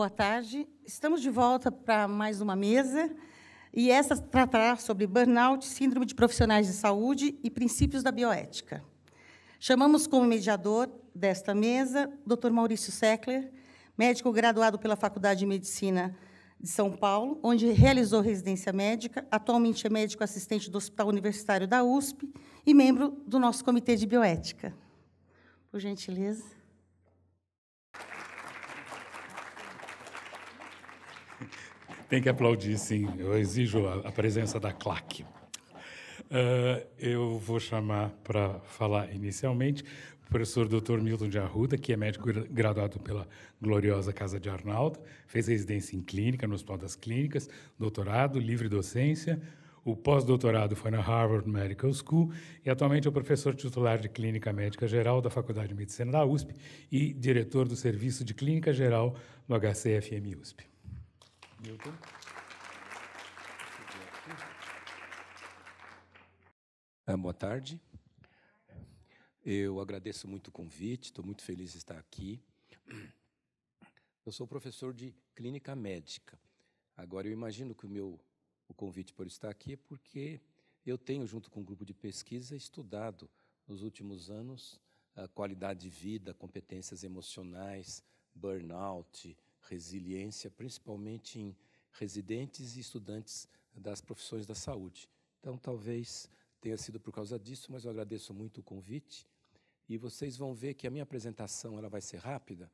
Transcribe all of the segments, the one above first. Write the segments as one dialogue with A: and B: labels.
A: Boa tarde. Estamos de volta para mais uma mesa e essa tratará sobre burnout, síndrome de profissionais de saúde e princípios da bioética. Chamamos como mediador desta mesa Dr. Maurício Seckler, médico graduado pela Faculdade de Medicina de São Paulo, onde realizou residência médica, atualmente é médico assistente do Hospital Universitário da USP e membro do nosso Comitê de Bioética. Por gentileza. Tem que aplaudir, sim. Eu exijo a, a presença da claque. Uh, eu vou chamar para falar inicialmente o professor Dr. Milton de Arruda, que é médico graduado pela gloriosa Casa de Arnaldo, fez residência em clínica no Hospital das Clínicas, doutorado, livre docência, o pós-doutorado foi na Harvard Medical School e atualmente é o professor titular de Clínica Médica Geral da Faculdade de Medicina da USP e diretor do Serviço de Clínica Geral do HCFM USP. Milton. Ah, boa tarde. Eu agradeço muito o convite, estou muito feliz de estar aqui. Eu sou professor de clínica médica. Agora, eu imagino que o meu o convite por estar aqui é porque eu tenho, junto com um grupo de pesquisa, estudado nos últimos anos a qualidade de vida, competências emocionais, burnout, resiliência, principalmente em residentes e estudantes das profissões da saúde. Então, talvez tenha sido por causa disso, mas eu agradeço muito o convite. E vocês vão ver que a minha apresentação ela vai ser rápida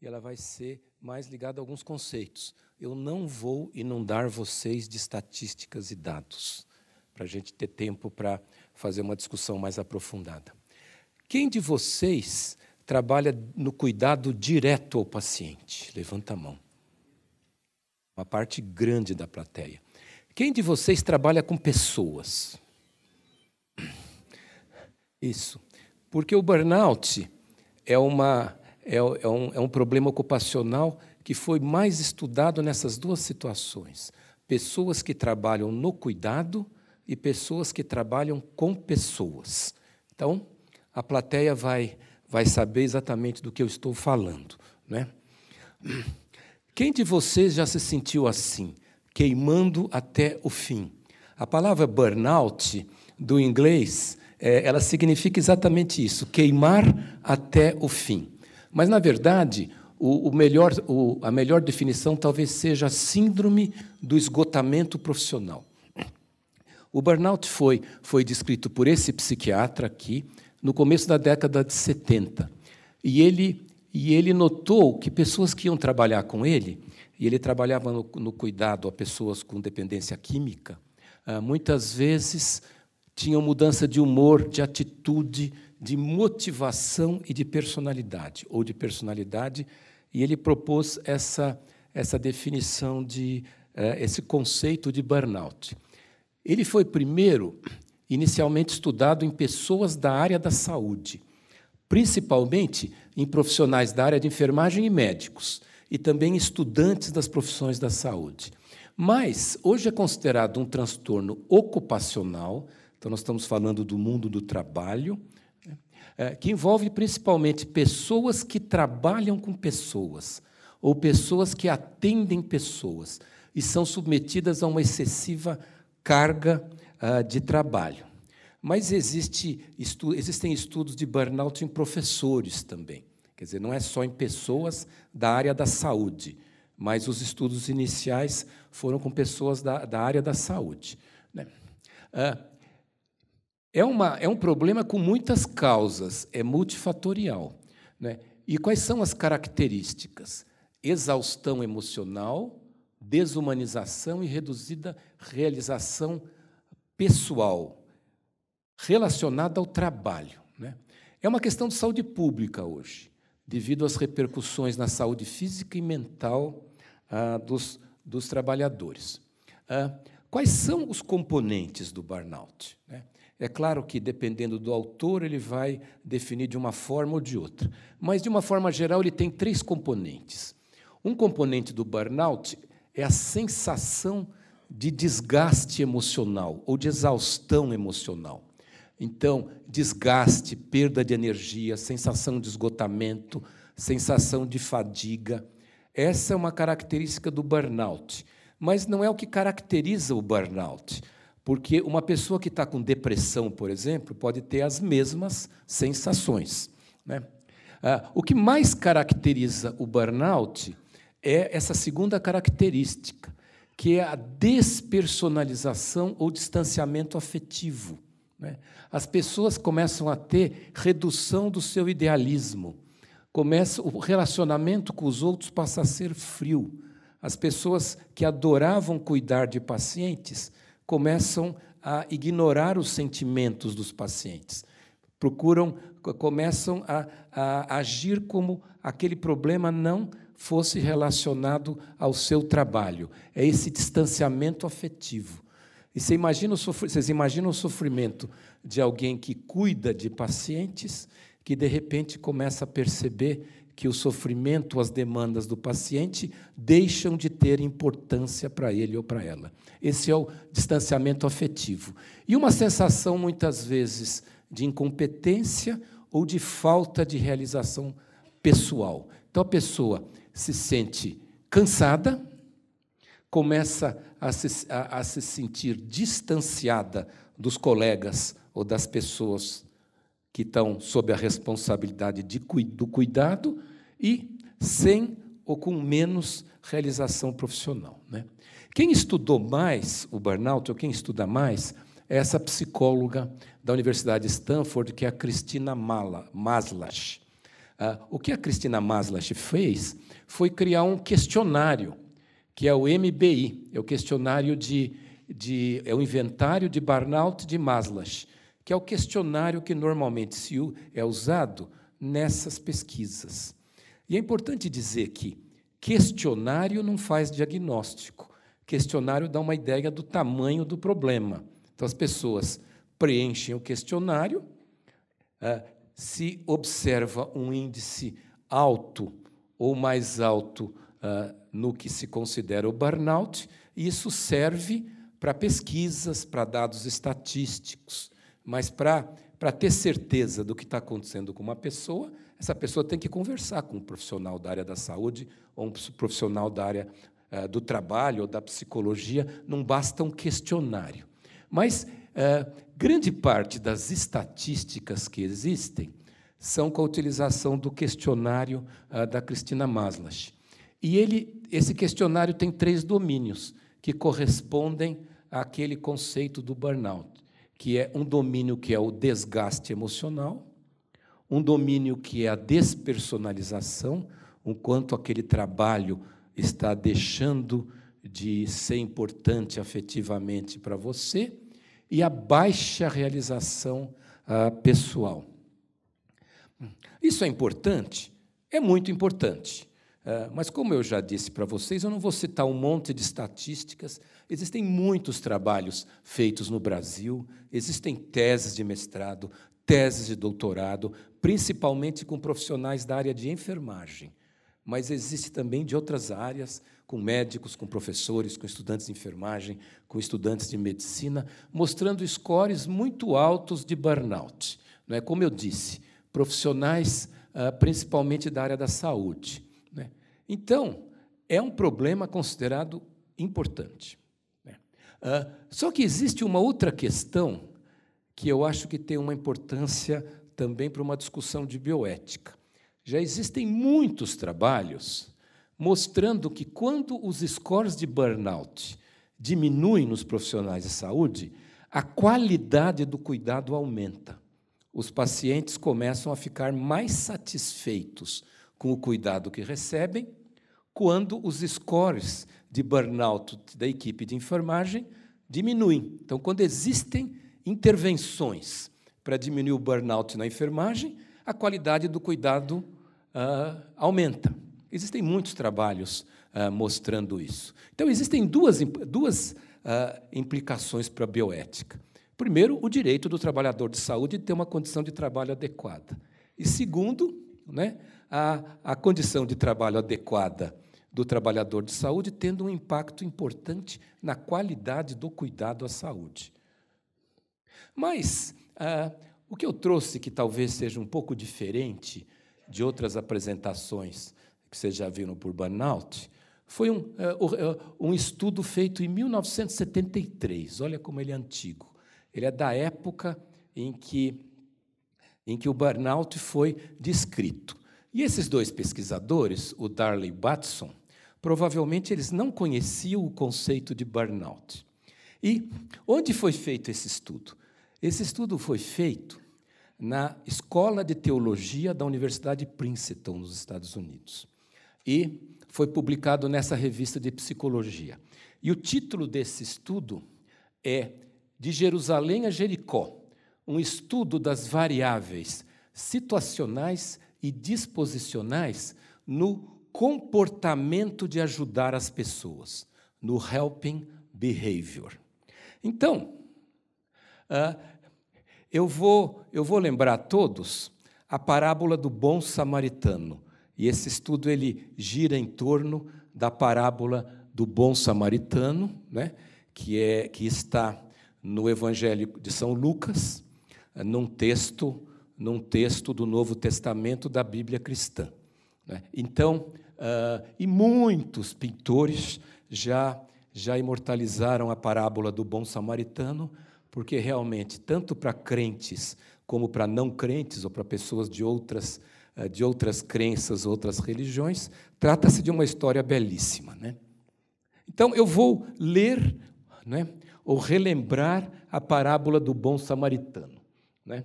A: e ela vai ser mais ligada a alguns conceitos. Eu não vou inundar vocês de estatísticas e dados, para a gente ter tempo para fazer uma discussão mais aprofundada. Quem de vocês trabalha no cuidado direto ao paciente. Levanta a mão. Uma parte grande da plateia. Quem de vocês trabalha com pessoas? Isso. Porque o burnout é, uma, é, é, um, é um problema ocupacional que foi mais estudado nessas duas situações: pessoas que trabalham no cuidado e pessoas que trabalham com pessoas. Então, a plateia vai vai saber exatamente do que eu estou falando. Né? Quem de vocês já se sentiu assim, queimando até o fim? A palavra burnout, do inglês, é, ela significa exatamente isso, queimar até o fim. Mas, na verdade, o, o melhor, o, a melhor definição talvez seja a síndrome do esgotamento profissional. O burnout foi, foi descrito por esse psiquiatra aqui, no começo da década de 70. E ele, e ele notou que pessoas que iam trabalhar com ele, e ele trabalhava no, no cuidado a pessoas com dependência química, ah, muitas vezes tinham mudança de humor, de atitude, de motivação e de personalidade, ou de personalidade, e ele propôs essa, essa definição de eh, esse conceito de burnout. Ele foi primeiro inicialmente estudado em pessoas da área da saúde, principalmente em profissionais da área de enfermagem e médicos, e também estudantes das profissões da saúde. Mas hoje é considerado um transtorno ocupacional, então nós estamos falando do mundo do trabalho, é, que envolve principalmente pessoas que trabalham com pessoas ou pessoas que atendem pessoas e são submetidas a uma excessiva carga ah, de trabalho. Mas existe estu existem estudos de burnout em professores também. Quer dizer, não é só em pessoas da área da saúde, mas os estudos iniciais foram com pessoas da, da área da saúde. Né? Ah, é, uma, é um problema com muitas causas, é multifatorial. Né? E quais são as características? Exaustão emocional, desumanização e reduzida realização pessoal relacionada ao trabalho. Né? É uma questão de saúde pública hoje, devido às repercussões na saúde física e mental ah, dos, dos, trabalhadores. Ah, quais são os componentes do burnout? Né? É claro que, dependendo do autor, ele vai definir de uma forma ou de outra, mas, de uma forma geral, ele tem três componentes. Um componente do burnout é a sensação de desgaste emocional ou de exaustão emocional. Então, desgaste, perda de energia, sensação de esgotamento, sensação de fadiga. Essa é uma característica do burnout. Mas não é o que caracteriza o burnout, porque uma pessoa que está com depressão, por exemplo, pode ter as mesmas sensações. Né? Ah, o que mais caracteriza o burnout é essa segunda característica, que é a despersonalização ou distanciamento afetivo. Né? As pessoas começam a ter redução do seu idealismo. Começa o relacionamento com os outros passa a ser frio. As pessoas que adoravam cuidar de pacientes começam a ignorar os sentimentos dos pacientes. Procuram, começam a, a agir como aquele problema não fosse relacionado ao seu trabalho. É esse distanciamento afetivo. E você imagina o vocês imaginam o sofrimento de alguém que cuida de pacientes, que de repente começa a perceber que o sofrimento, as demandas do paciente deixam de ter importância para ele ou para ela. Esse é o distanciamento afetivo. E uma sensação, muitas vezes, de incompetência ou de falta de realização pessoal. Então, a pessoa se sente cansada, começa a se, a, a se sentir distanciada dos colegas ou das pessoas que estão sob a responsabilidade de, do cuidado e sem ou com menos realização profissional. Né? Quem estudou mais o burnout, ou quem estuda mais, é essa psicóloga da Universidade de Stanford, que é a Cristina Mala, Maslach. Ah, o que a Cristina Maslach fez foi criar um questionário, que é o MBI, é o questionário de, de é o inventário de Barnault de Maslach, que é o questionário que normalmente se é usado nessas pesquisas. E é importante dizer que questionário não faz diagnóstico. Questionário dá uma ideia do tamanho do problema. Então as pessoas preenchem o questionário, ah, se observa um índice alto ou mais alto uh, no que se considera o burnout, isso serve para pesquisas, para dados estatísticos, mas para para ter certeza do que está acontecendo com uma pessoa, essa pessoa tem que conversar com um profissional da área da saúde ou um profissional da área uh, do trabalho ou da psicologia. Não basta um questionário. Mas é, grande parte das estatísticas que existem são com a utilização do questionário ah, da Cristina Maslach. E ele, esse questionário tem três domínios que correspondem àquele conceito do burnout, que é um domínio que é o desgaste emocional, um domínio que é a despersonalização, o quanto aquele trabalho está deixando de ser importante afetivamente para você, e a baixa realização ah, pessoal. Isso é importante? É muito importante. Ah, mas, como eu já disse para vocês, eu não vou citar um monte de estatísticas. Existem muitos trabalhos feitos no Brasil, existem teses de mestrado, teses de doutorado, principalmente com profissionais da área de enfermagem mas existe também de outras áreas, com médicos, com professores, com estudantes de enfermagem, com estudantes de medicina, mostrando scores muito altos de burnout. Não é? Como eu disse, profissionais ah, principalmente da área da saúde. Né? Então, é um problema considerado importante. Né? Ah, só que existe uma outra questão que eu acho que tem uma importância também para uma discussão de bioética. Já existem muitos trabalhos mostrando que quando os scores de burnout diminuem nos profissionais de saúde, a qualidade do cuidado aumenta. Os pacientes começam a ficar mais satisfeitos com o cuidado que recebem quando os scores de burnout da equipe de enfermagem diminuem. Então, quando existem intervenções para diminuir o burnout na enfermagem, a qualidade do cuidado uh, aumenta. Existem muitos trabalhos uh, mostrando isso. Então, existem duas, duas uh, implicações para a bioética. Primeiro, o direito do trabalhador de saúde de ter uma condição de trabalho adequada. E segundo, né, a, a condição de trabalho adequada do trabalhador de saúde tendo um impacto importante na qualidade do cuidado à saúde. Mas o que eu trouxe que talvez seja um pouco diferente de outras apresentações que vocês já viram por Burnout, foi um, é, é, um estudo feito em 1973. Olha como ele é antigo. Ele é da época em que, em que o burnout foi descrito. E esses dois pesquisadores, o Darley Batson, provavelmente eles não conheciam o conceito de burnout. E onde foi feito esse estudo? Esse estudo foi feito na Escola de Teologia da Universidade de Princeton, nos Estados Unidos. E foi publicado nessa revista de psicologia. E o título desse estudo é De Jerusalém a Jericó um estudo das variáveis situacionais e disposicionais no comportamento de ajudar as pessoas, no helping behavior. Então, ah, eu vou, eu vou lembrar a todos a parábola do bom samaritano. E esse estudo ele gira em torno da parábola do bom samaritano, né? que, é, que está no Evangelho de São Lucas, num texto, num texto do Novo Testamento da Bíblia cristã. Né? Então, uh, e muitos pintores já já imortalizaram a parábola do bom samaritano porque realmente, tanto para crentes como para não crentes ou para pessoas de outras, eh, de outras crenças, outras religiões, trata-se de uma história belíssima. Né? Então, eu vou ler né, ou relembrar a parábola do bom samaritano. Né?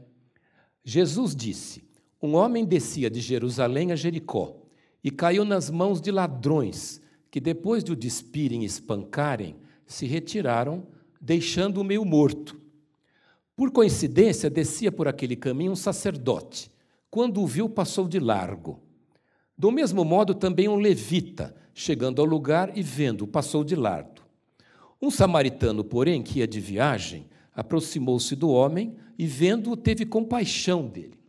A: Jesus disse: Um homem descia de Jerusalém a Jericó e caiu nas mãos de ladrões, que depois de o despirem e espancarem, se retiraram, deixando-o meio morto. Por coincidência, descia por aquele caminho um sacerdote. Quando o viu, passou de largo. Do mesmo modo, também um levita, chegando ao lugar e vendo, passou de largo. Um samaritano, porém, que ia de viagem, aproximou-se do homem e, vendo-o, teve compaixão dele.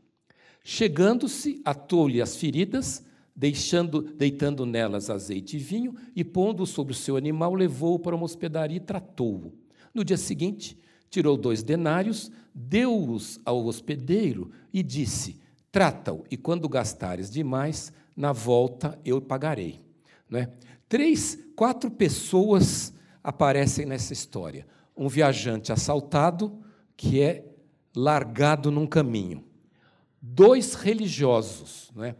A: Chegando-se, atou-lhe as feridas, deixando, deitando nelas azeite e vinho, e pondo-o sobre o seu animal, levou-o para uma hospedaria e tratou-o. No dia seguinte, Tirou dois denários, deu-os ao hospedeiro e disse: Trata-o, e quando gastares demais, na volta eu pagarei. Não é? Três, quatro pessoas aparecem nessa história. Um viajante assaltado, que é largado num caminho. Dois religiosos, não é?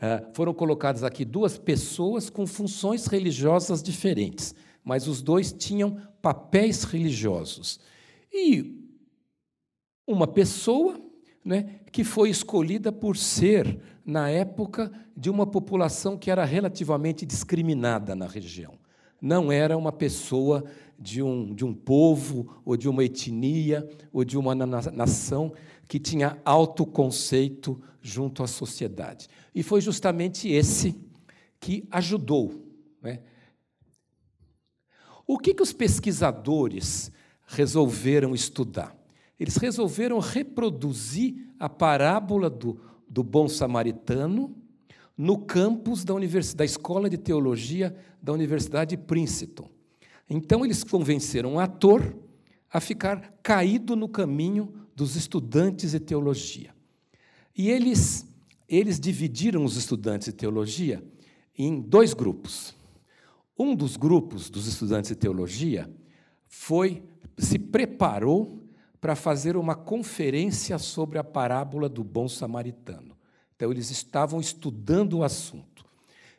A: Ah, foram colocadas aqui duas pessoas com funções religiosas diferentes mas os dois tinham papéis religiosos. E uma pessoa né, que foi escolhida por ser, na época, de uma população que era relativamente discriminada na região. Não era uma pessoa de um, de um povo, ou de uma etnia, ou de uma nação que tinha alto conceito junto à sociedade. E foi justamente esse que ajudou né, o que, que os pesquisadores resolveram estudar? Eles resolveram reproduzir a parábola do, do bom samaritano no campus da, da Escola de Teologia da Universidade de Princeton. Então, eles convenceram um ator a ficar caído no caminho dos estudantes de teologia. E eles, eles dividiram os estudantes de teologia em dois grupos. Um dos grupos dos estudantes de teologia foi se preparou para fazer uma conferência sobre a parábola do bom samaritano. Então eles estavam estudando o assunto.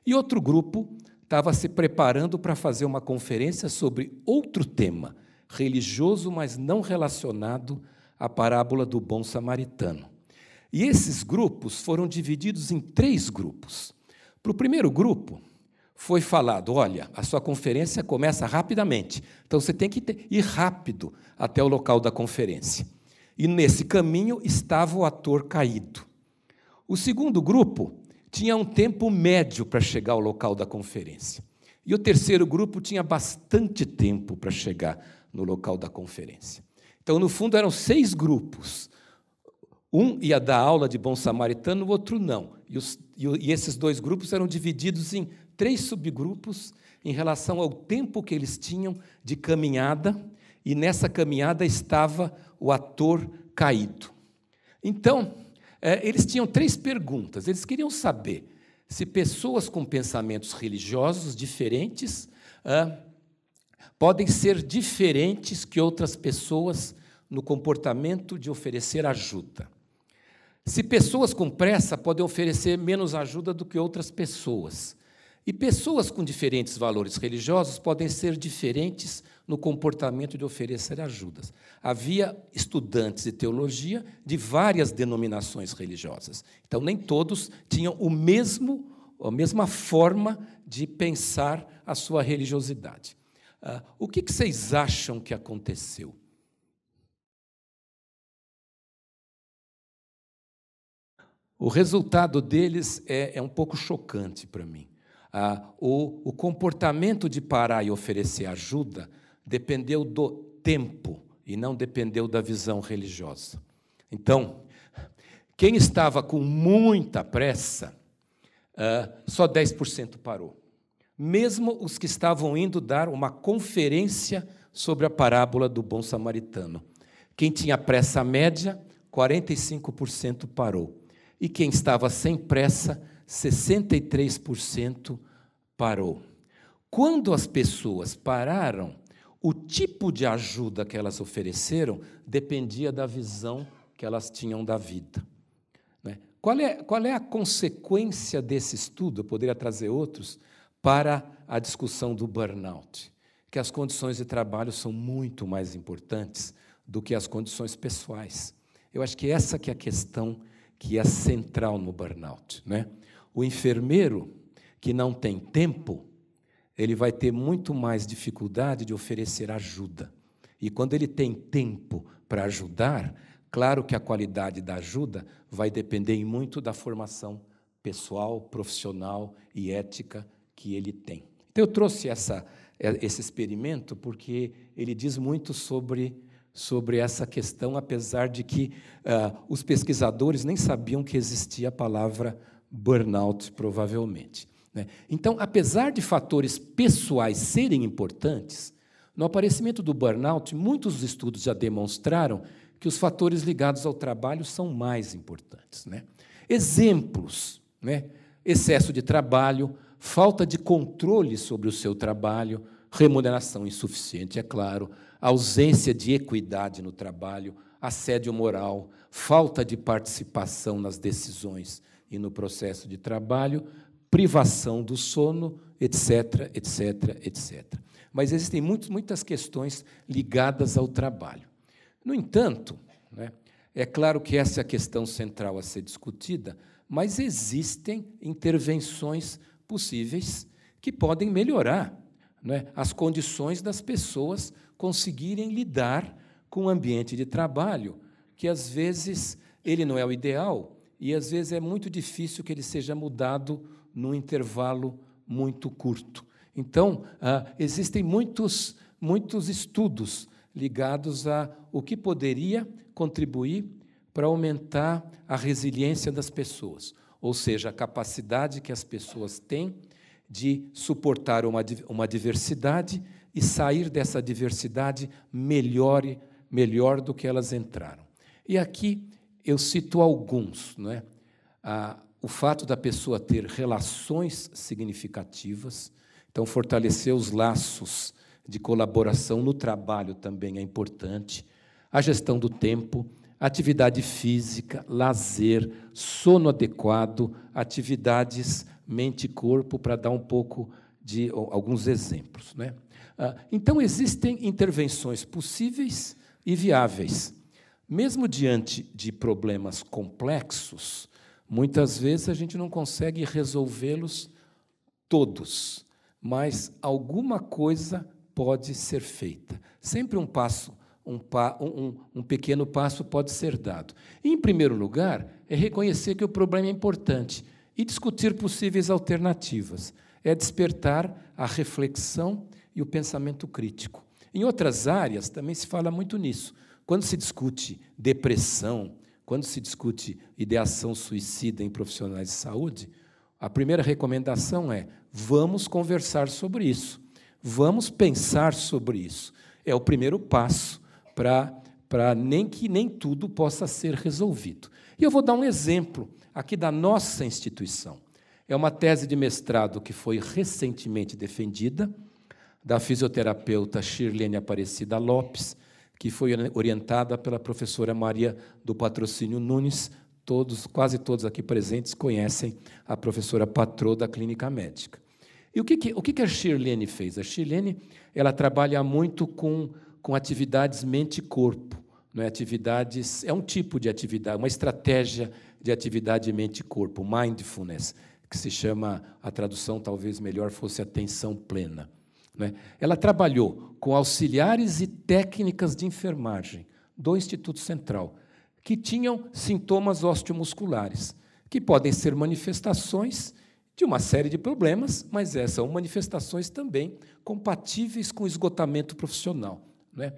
A: E outro grupo estava se preparando para fazer uma conferência sobre outro tema, religioso, mas não relacionado à parábola do bom samaritano. E esses grupos foram divididos em três grupos. Para o primeiro grupo, foi falado: olha, a sua conferência começa rapidamente, então você tem que ir rápido até o local da conferência. E nesse caminho estava o ator caído. O segundo grupo tinha um tempo médio para chegar ao local da conferência. E o terceiro grupo tinha bastante tempo para chegar no local da conferência. Então, no fundo, eram seis grupos. Um ia dar aula de bom samaritano, o outro não. E, os, e esses dois grupos eram divididos em três subgrupos em relação ao tempo que eles tinham de caminhada, e nessa caminhada estava o ator caído. Então, é, eles tinham três perguntas. Eles queriam saber se pessoas com pensamentos religiosos diferentes é, podem ser diferentes que outras pessoas no comportamento de oferecer ajuda. Se pessoas com pressa podem oferecer menos ajuda do que outras pessoas. E pessoas com diferentes valores religiosos podem ser diferentes no comportamento de oferecer ajudas. Havia estudantes de teologia de várias denominações religiosas. Então, nem todos tinham o mesmo, a mesma forma de pensar a sua religiosidade. Ah, o que vocês acham que aconteceu? O resultado deles é, é um pouco chocante para mim ah, o, o comportamento de parar e oferecer ajuda dependeu do tempo e não dependeu da visão religiosa. Então, quem estava com muita pressa, ah, só 10% parou. Mesmo os que estavam indo dar uma conferência sobre a parábola do bom samaritano. Quem tinha pressa média, 45% parou. E quem estava sem pressa, 63% parou. Quando as pessoas pararam, o tipo de ajuda que elas ofereceram dependia da visão que elas tinham da vida. Né? Qual é, qual é a consequência desse estudo? Eu poderia trazer outros para a discussão do burnout, que as condições de trabalho são muito mais importantes do que as condições pessoais. Eu acho que essa que é a questão que é central no burnout, né? O enfermeiro que não tem tempo, ele vai ter muito mais dificuldade de oferecer ajuda. E quando ele tem tempo para ajudar, claro que a qualidade da ajuda vai depender muito da formação pessoal, profissional e ética que ele tem. Então, eu trouxe essa, é, esse experimento porque ele diz muito sobre, sobre essa questão, apesar de que uh, os pesquisadores nem sabiam que existia a palavra burnout, provavelmente. Né? Então, apesar de fatores pessoais serem importantes, no aparecimento do burnout, muitos estudos já demonstraram que os fatores ligados ao trabalho são mais importantes. Né? Exemplos: né? excesso de trabalho, falta de controle sobre o seu trabalho, remuneração insuficiente, é claro, ausência de equidade no trabalho, assédio moral, falta de participação nas decisões e no processo de trabalho, privação do sono, etc., etc., etc. Mas existem muitos, muitas questões ligadas ao trabalho. No entanto, né, é claro que essa é a questão central a ser discutida, mas existem intervenções possíveis que podem melhorar né, as condições das pessoas conseguirem lidar com o ambiente de trabalho, que às vezes ele não é o ideal, e às vezes é muito difícil que ele seja mudado num intervalo muito curto. Então, ah, existem muitos, muitos estudos ligados a o que poderia contribuir para aumentar a resiliência das pessoas, ou seja, a capacidade que as pessoas têm de suportar uma, uma diversidade e sair dessa diversidade melhor, melhor do que elas entraram. E aqui eu cito alguns, não é? Ah, o fato da pessoa ter relações significativas, então fortalecer os laços de colaboração no trabalho também é importante, a gestão do tempo, atividade física, lazer, sono adequado, atividades mente e corpo para dar um pouco de alguns exemplos, né? Ah, então existem intervenções possíveis e viáveis. Mesmo diante de problemas complexos, muitas vezes a gente não consegue resolvê-los todos, mas alguma coisa pode ser feita. Sempre um passo, um, pa, um, um pequeno passo pode ser dado. em primeiro lugar, é reconhecer que o problema é importante e discutir possíveis alternativas. É despertar a reflexão e o pensamento crítico. Em outras áreas também se fala muito nisso. Quando se discute depressão, quando se discute ideação suicida em profissionais de saúde, a primeira recomendação é: vamos conversar sobre isso, vamos pensar sobre isso. É o primeiro passo para para nem que nem tudo possa ser resolvido. E eu vou dar um exemplo aqui da nossa instituição. É uma tese de mestrado que foi recentemente defendida da fisioterapeuta Shirlene Aparecida Lopes, que foi orientada pela professora Maria do Patrocínio Nunes. Todos, quase todos aqui presentes conhecem a professora Patrô da Clínica Médica. E o que, que o que, que a Shirlene fez? A Shirlene ela trabalha muito com, com atividades mente-corpo. Né? Atividades, é um tipo de atividade, uma estratégia de atividade mente-corpo, mindfulness, que se chama, a tradução talvez melhor fosse atenção plena. Né? Ela trabalhou com auxiliares e técnicas de enfermagem do Instituto Central, que tinham sintomas osteomusculares, que podem ser manifestações de uma série de problemas, mas essas são manifestações também compatíveis com esgotamento profissional. Né?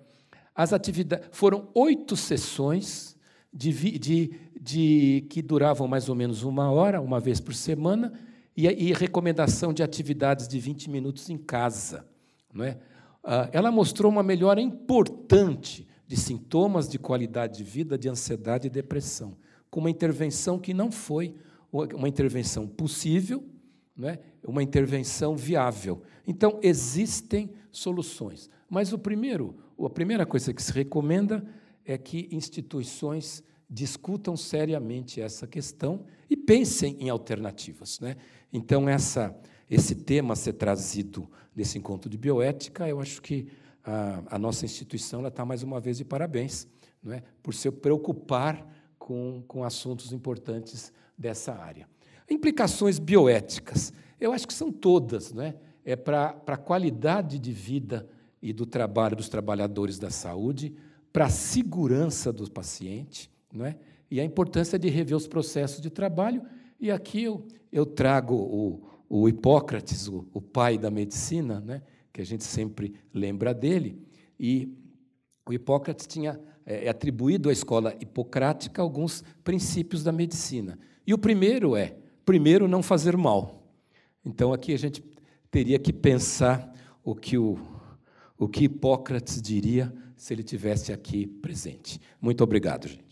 A: As atividades foram oito sessões de, de, de que duravam mais ou menos uma hora, uma vez por semana, e, e recomendação de atividades de 20 minutos em casa. Não é? Ah, ela mostrou uma melhora importante de sintomas de qualidade de vida, de ansiedade e depressão, com uma intervenção que não foi uma intervenção possível, é? uma intervenção viável. Então, existem soluções. Mas o primeiro, a primeira coisa que se recomenda é que instituições discutam seriamente essa questão e pensem em alternativas. Né? Então, essa, esse tema a ser trazido nesse encontro de bioética, eu acho que a, a nossa instituição está mais uma vez de parabéns é, por se preocupar com, com assuntos importantes dessa área. Implicações bioéticas, eu acho que são todas, né? é, é para a qualidade de vida e do trabalho dos trabalhadores da saúde, para a segurança do paciente, não é? E a importância de rever os processos de trabalho. E aqui eu, eu trago o, o Hipócrates, o, o pai da medicina, né? que a gente sempre lembra dele. E o Hipócrates tinha é, é, atribuído à escola hipocrática alguns princípios da medicina. E o primeiro é, primeiro, não fazer mal. Então, aqui a gente teria que pensar o que, o, o que Hipócrates diria se ele tivesse aqui presente. Muito obrigado, gente.